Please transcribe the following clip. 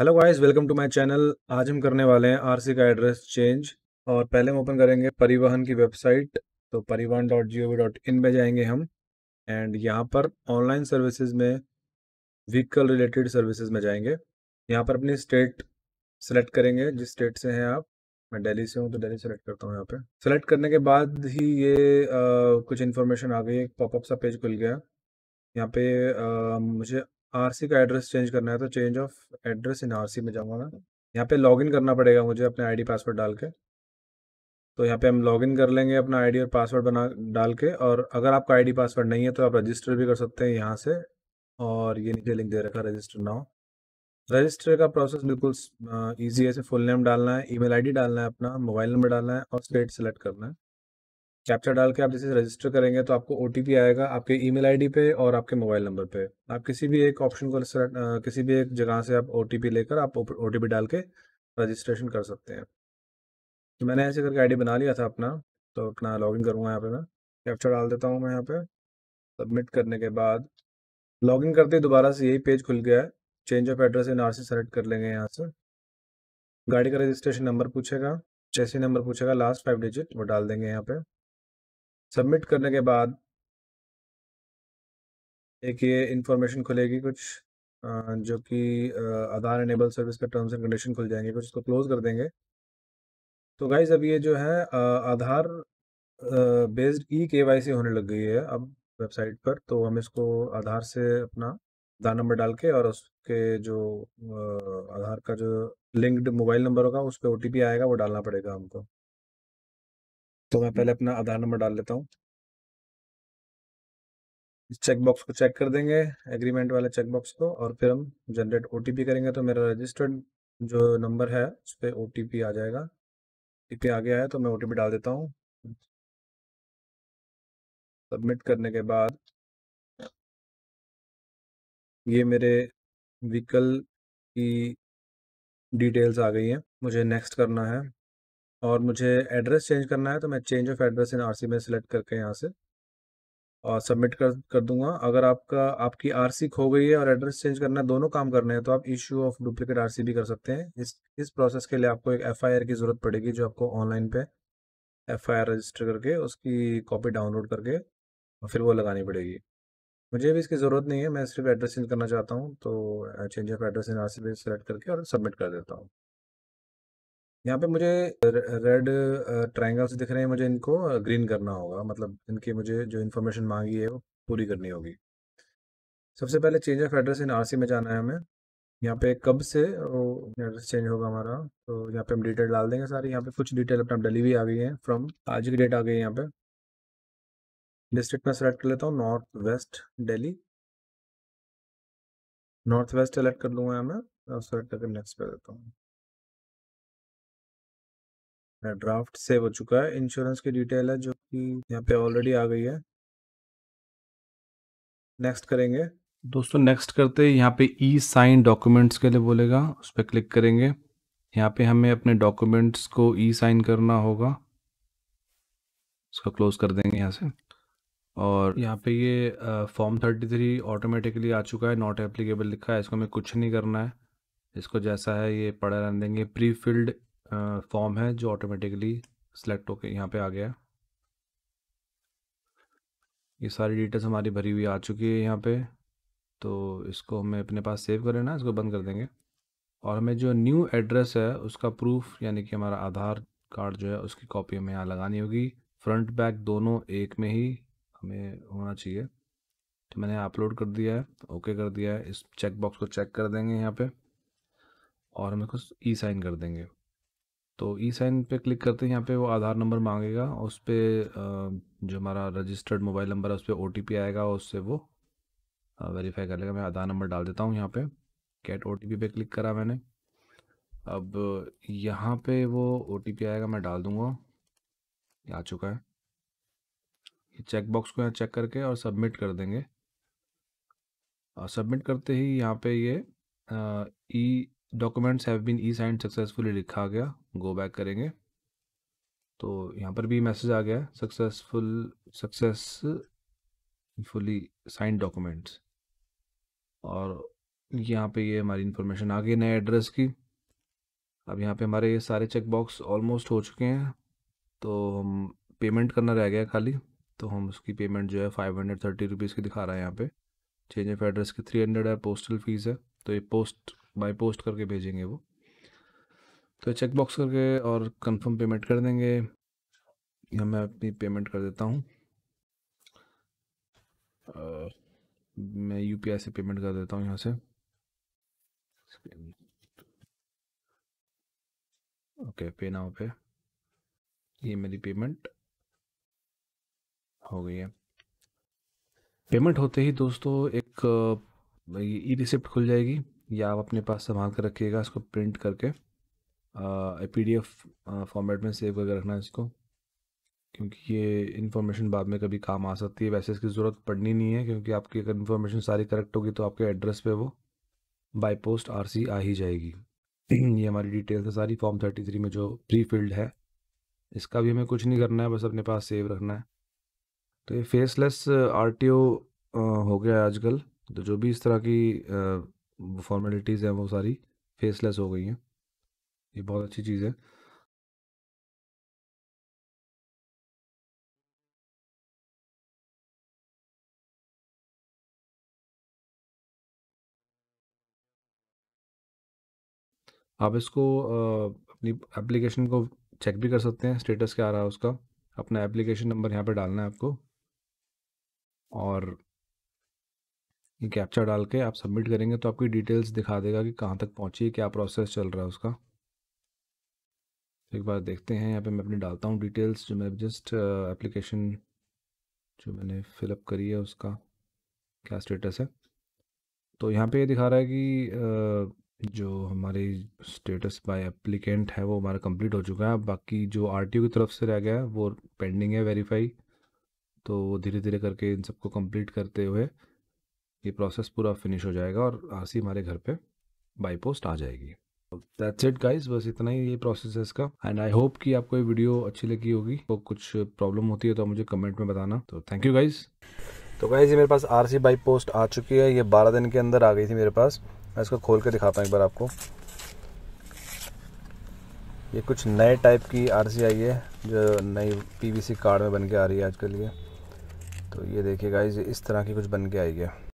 hello guys welcome to my channel आज हम करने वाले हैं आरसी का एड्रेस चेंज और पहले हम ओपन करेंगे परिवहन की वेबसाइट तो Parivahan dot G O V dot in पर जाएंगे हम एंड यहाँ पर ऑनलाइन सर्विसेज में व्हीकल रिलेटेड सर्विसेज में जाएंगे यहाँ पर अपनी स्टेट सेलेक्ट करेंगे जिस स्टेट से हैं आप मैं दिल्ली से हूँ तो दिल्ली सेलेक्ट करता हूँ यहाँ पर सेलेक्ट करने के बाद ही ये आ, कुछ इन्फॉर्मेशन आ गई एक पॉपअप सा पेज खुल गया यहाँ पे आ, मुझे आरसी का एड्रेस चेंज करना है तो change of address in RC में जाऊँगा मैं यहाँ पे लॉगिन करना पड़ेगा मुझे अपने आईडी पासवर्ड डाल के तो यहाँ पे हम लॉगिन कर लेंगे अपना आईडी और पासवर्ड बना डाल के और अगर आपका आईडी पासवर्ड नहीं है तो आप रजिस्टर भी कर सकते हैं यहाँ से और ये नीचे लिंक दे रखा रजिस्टर नाउ रजिस्टर का प्रोसेस बिल्कुल ईजी है फुल नेम डालना है आई डी डालना है अपना मोबाइल नंबर डालना है और स्टेट सेलेक्ट करना है कैप्चर डाल के आप जैसे रजिस्टर करेंगे तो आपको ओ आएगा आपके ईमेल आईडी पे और आपके मोबाइल नंबर पे आप किसी भी एक ऑप्शन को किसी भी एक जगह से आप ओ लेकर आप ओ डाल के रजिस्ट्रेशन कर सकते हैं तो मैंने ऐसे करके आईडी बना लिया था अपना तो अपना लॉगिन करूँगा यहाँ पे मैं कैप्चर डाल देता हूँ मैं यहाँ पे सबमिट करने के बाद लॉगिन करते ही दोबारा से यही पेज खुल गया है change of address in R C select कर लेंगे यहाँ से गाड़ी का रजिस्ट्रेशन नंबर पूछेगा चेसी नंबर पूछेगा लास्ट फाइव डिजिट वो डाल देंगे यहाँ पर सबमिट करने के बाद एक ये इंफॉर्मेशन खुलेगी कुछ जो कि आधार एनेबल सर्विस का टर्म्स एंड कंडीशन खुल जाएंगे कुछ इसको क्लोज कर देंगे तो गाइज अब ये जो है आधार बेस्ड ई के वाई सी होने लग गई है अब वेबसाइट पर तो हम इसको आधार से अपना आधार नंबर डाल के और उसके जो आधार का जो लिंक्ड मोबाइल नंबर होगा उस पर ओ आएगा वो डालना पड़ेगा हमको तो मैं पहले अपना आधार नंबर डाल लेता हूँ इस चेक बॉक्स को चेक कर देंगे एग्रीमेंट वाले चेक बॉक्स को और फिर हम जनरेट ओ करेंगे तो मेरा रजिस्टर्ड जो नंबर है उस पर ओ आ जाएगा टी पी आ गया है तो मैं ओ डाल देता हूँ सबमिट करने के बाद ये मेरे व्हीकल की डिटेल्स आ गई हैं मुझे नेक्स्ट करना है और मुझे एड्रेस चेंज करना है तो मैं change of address in RC में सेलेक्ट करके यहाँ से और सबमिट कर कर दूंगा अगर आपका आपकी आरसी खो गई है और एड्रेस चेंज करना है दोनों काम करने हैं तो आप इशू ऑफ डुप्लीकेट आरसी भी कर सकते हैं इस इस प्रोसेस के लिए आपको एक एफआईआर की ज़रूरत पड़ेगी जो आपको ऑनलाइन पे एफआईआर रजिस्टर करके उसकी कॉपी डाउनलोड करके और फिर वो लगानी पड़ेगी मुझे भी इसकी ज़रूरत नहीं है मैं सिर्फ एड्रेस चेंज करना चाहता हूँ तो change of address in R C select करके और सबमिट कर देता हूँ यहाँ पे मुझे रेड ट्रायंगल्स दिख रहे हैं मुझे इनको ग्रीन करना होगा मतलब इनकी मुझे जो इन्फॉर्मेशन मांगी है वो पूरी करनी होगी सबसे पहले change of address in RC में जाना है हमें यहाँ पे कब से वो एड्रेस चेंज होगा हमारा तो यहाँ पे हम डिटेल डाल देंगे सारी यहाँ पे कुछ डिटेल अपना डली हुई आ गई है फ्रॉम आज की डेट आ गई है यहाँ पे डिस्ट्रिक्ट में सेलेक्ट कर लेता हूँ north west Delhi north west select कर लूँगा मैं सेलेक्ट करके नेक्स्ट पे देता हूँ ड्राफ्ट सेव हो चुका है इंश्योरेंस की डिटेल है जो कि यहाँ पे ऑलरेडी आ गई है नेक्स्ट करेंगे दोस्तों नेक्स्ट करते हैं यहाँ पे ई साइन डॉक्यूमेंट्स के लिए बोलेगा उस पर क्लिक करेंगे यहाँ पे हमें अपने डॉक्यूमेंट्स को ई साइन करना होगा उसका क्लोज कर देंगे यहाँ से और यहाँ पे ये फॉर्म थर्टी थ्री ऑटोमेटिकली आ चुका है नॉट एप्लीकेबल लिखा है इसको हमें कुछ नहीं करना है इसको जैसा है ये पढ़ा रहने देंगे प्री फिल्ड फॉर्म है जो ऑटोमेटिकली सेलेक्ट होकर यहाँ पे आ गया ये सारी डिटेल्स हमारी भरी हुई आ चुकी है यहाँ पे तो इसको हमें अपने पास सेव कर लेना इसको बंद कर देंगे और हमें जो न्यू एड्रेस है उसका प्रूफ यानी कि हमारा आधार कार्ड जो है उसकी कॉपी हमें यहाँ लगानी होगी फ्रंट बैक दोनों एक में ही हमें होना चाहिए तो मैंने अपलोड कर दिया है ओके कर दिया है इस चेक बॉक्स को चेक कर देंगे यहाँ पे और हमें कुछ ई साइन कर देंगे तो ई साइन पे क्लिक करते हैं यहाँ पे वो आधार नंबर मांगेगा उस पर जो हमारा रजिस्टर्ड मोबाइल नंबर है उस पर ओ आएगा और उससे वो वेरीफाई कर लेगा मैं आधार नंबर डाल देता हूँ यहाँ पे कैट ओ पे क्लिक करा मैंने अब यहाँ पे वो ओ आएगा मैं डाल दूँगा आ चुका है चेक बॉक्स को यहाँ चेक करके और सबमिट कर देंगे और सबमिट करते ही यहाँ पे ये e documents have been e sign successfully लिखा गया गो बैक करेंगे तो यहाँ पर भी मैसेज आ गया successful successfully sign documents और यहाँ पे ये हमारी इन्फॉर्मेशन आ गई नए एड्रेस की अब यहाँ पे हमारे ये सारे चेक बॉक्स ऑलमोस्ट हो चुके हैं तो हम पेमेंट करना रह गया खाली तो हम उसकी पेमेंट जो है फाइव हंड्रेड थर्टी रुपीज़ की दिखा रहा है यहाँ पे चेंज ऑफ एड्रेस की थ्री हंड्रेड है पोस्टल फीस है तो ये पोस्ट बाय पोस्ट करके भेजेंगे वो तो चेक बॉक्स करके और कंफर्म पेमेंट कर देंगे या मैं अपनी पेमेंट कर देता हूँ मैं यू से पेमेंट कर देता हूँ यहाँ से ओके पे नाउ पे ये मेरी पेमेंट हो गई है पेमेंट होते ही दोस्तों एक ई रिसिप्ट खुल जाएगी या आप अपने पास संभाल कर रखिएगा इसको प्रिंट करके पी डी एफ फॉर्मेट में सेव करके रखना है इसको क्योंकि ये इन्फॉर्मेशन बाद में कभी काम आ सकती है वैसे इसकी ज़रूरत पड़नी नहीं है क्योंकि आपकी अगर इन्फॉर्मेशन सारी करेक्ट होगी तो आपके एड्रेस पे वो बाई पोस्ट आर सी आ ही जाएगी ये हमारी डिटेल्स है सारी फॉर्म थर्टी थ्री में जो प्री फिल्ड है इसका भी हमें कुछ नहीं करना है बस अपने पास सेव रखना है तो ये फेसलेस आर टी ओ हो गया है आजकल तो जो भी इस तरह की फॉर्मेलिटीज़ हैं वो सारी फेसलेस हो गई हैं ये बहुत अच्छी चीज़ है आप इसको अपनी एप्लीकेशन को चेक भी कर सकते हैं स्टेटस क्या आ रहा है उसका अपना एप्लीकेशन नंबर यहाँ पे डालना है आपको और ये कैप्चर डाल के आप सबमिट करेंगे तो आपकी डिटेल्स दिखा देगा कि कहाँ तक पहुँची क्या प्रोसेस चल रहा है उसका तो एक बार देखते हैं यहाँ पे मैं अपने डालता हूँ डिटेल्स जो मैं जस्ट एप्लीकेशन uh, जो मैंने फिलअप करी है उसका क्या स्टेटस है तो यहाँ पे ये दिखा रहा है कि uh, जो हमारी स्टेटस बाय एप्लीकेंट है वो हमारा कंप्लीट हो चुका है बाकी जो आर की तरफ से रह गया है वो पेंडिंग है वेरीफाई तो धीरे धीरे करके इन सबको कंप्लीट करते हुए ये प्रोसेस पूरा फिनिश हो जाएगा और आर हमारे घर पे बाई पोस्ट आ जाएगी दैट्स इट गाइस बस इतना ही ये प्रोसेस है इसका एंड आई होप कि आपको ये वीडियो अच्छी लगी होगी तो कुछ प्रॉब्लम होती है तो मुझे कमेंट में बताना तो थैंक यू गाइज तो गाइज ये मेरे पास आर सी बाइक पोस्ट आ चुकी है ये बारह दिन के अंदर आ गई थी मेरे पास मैं इसको खोल के दिखाता हूँ एक बार आपको ये कुछ नए टाइप की आर सी आई है जो नई पी वी सी कार्ड में बन के आ रही है आज के ये तो ये देखिए गाइज इस तरह की कुछ बन के आई है